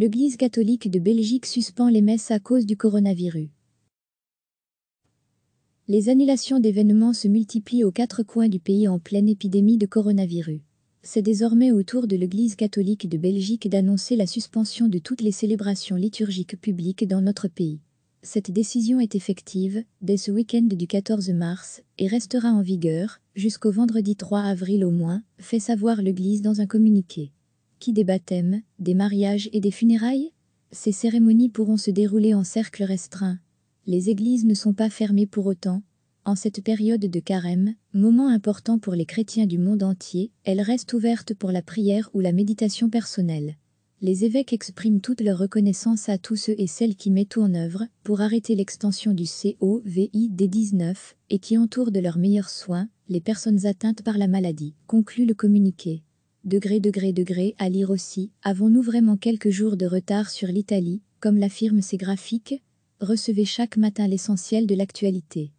l'Église catholique de Belgique suspend les messes à cause du coronavirus. Les annulations d'événements se multiplient aux quatre coins du pays en pleine épidémie de coronavirus. C'est désormais au tour de l'Église catholique de Belgique d'annoncer la suspension de toutes les célébrations liturgiques publiques dans notre pays. Cette décision est effective dès ce week-end du 14 mars et restera en vigueur jusqu'au vendredi 3 avril au moins, fait savoir l'Église dans un communiqué qui des baptêmes, des mariages et des funérailles Ces cérémonies pourront se dérouler en cercle restreint. Les églises ne sont pas fermées pour autant. En cette période de carême, moment important pour les chrétiens du monde entier, elles restent ouvertes pour la prière ou la méditation personnelle. Les évêques expriment toute leur reconnaissance à tous ceux et celles qui mettent tout en œuvre pour arrêter l'extension du COVID-19 et qui entourent de leurs meilleurs soins les personnes atteintes par la maladie, conclut le communiqué degré degré degré à lire aussi, avons-nous vraiment quelques jours de retard sur l'Italie, comme l'affirment ces graphiques Recevez chaque matin l'essentiel de l'actualité.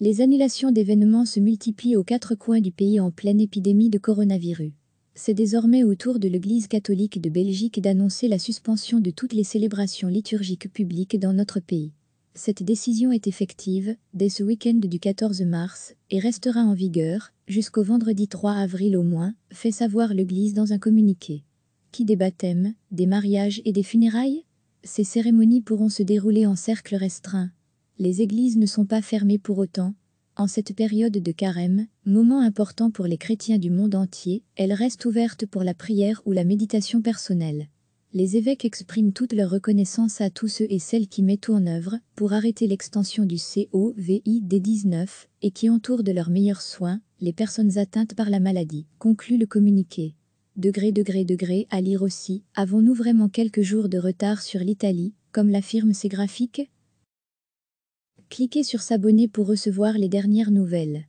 Les annulations d'événements se multiplient aux quatre coins du pays en pleine épidémie de coronavirus. C'est désormais au tour de l'Église catholique de Belgique d'annoncer la suspension de toutes les célébrations liturgiques publiques dans notre pays. Cette décision est effective dès ce week-end du 14 mars et restera en vigueur jusqu'au vendredi 3 avril au moins, fait savoir l'Église dans un communiqué. Qui des baptêmes, des mariages et des funérailles Ces cérémonies pourront se dérouler en cercle restreint. Les églises ne sont pas fermées pour autant. En cette période de carême, moment important pour les chrétiens du monde entier, elles restent ouvertes pour la prière ou la méditation personnelle les évêques expriment toute leur reconnaissance à tous ceux et celles qui mettent en œuvre pour arrêter l'extension du COVID-19 et qui entourent de leurs meilleurs soins les personnes atteintes par la maladie, conclut le communiqué. Degré, degré, degré, à lire aussi, avons-nous vraiment quelques jours de retard sur l'Italie, comme l'affirment ces graphiques Cliquez sur s'abonner pour recevoir les dernières nouvelles.